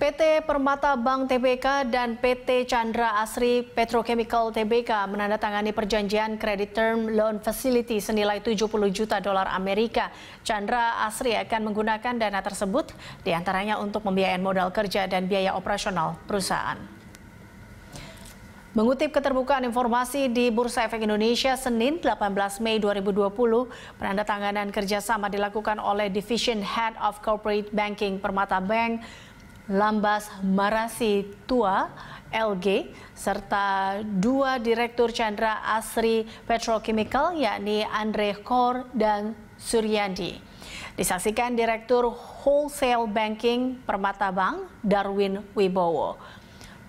PT Permata Bank TBK dan PT Chandra Asri Petrochemical TBK menandatangani perjanjian kredit Term Loan Facility senilai 70 juta dolar Amerika. Chandra Asri akan menggunakan dana tersebut diantaranya untuk pembiayaan modal kerja dan biaya operasional perusahaan. Mengutip keterbukaan informasi di Bursa Efek Indonesia Senin 18 Mei 2020, penandatanganan kerjasama dilakukan oleh Division Head of Corporate Banking Permata Bank Lambas Marasi Tua LG serta dua direktur Chandra Asri Petrochemical yakni Andre Kor dan Suryandi. Disaksikan Direktur Wholesale Banking Permata Bank Darwin Wibowo.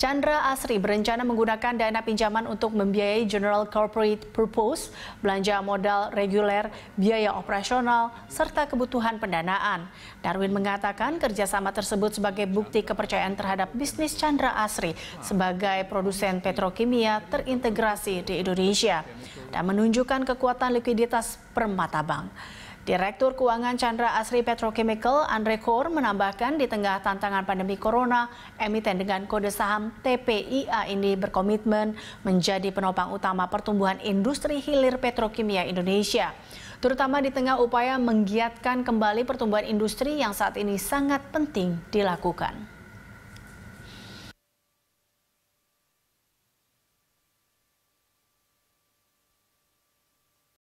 Chandra Asri berencana menggunakan dana pinjaman untuk membiayai General Corporate Purpose, belanja modal reguler, biaya operasional, serta kebutuhan pendanaan. Darwin mengatakan kerjasama tersebut sebagai bukti kepercayaan terhadap bisnis Chandra Asri sebagai produsen petrokimia terintegrasi di Indonesia dan menunjukkan kekuatan likuiditas permata bank. Direktur Keuangan Chandra Asri Petrochemical Andre Kor menambahkan di tengah tantangan pandemi corona, emiten dengan kode saham TPIA ini berkomitmen menjadi penopang utama pertumbuhan industri hilir petrokimia Indonesia. Terutama di tengah upaya menggiatkan kembali pertumbuhan industri yang saat ini sangat penting dilakukan.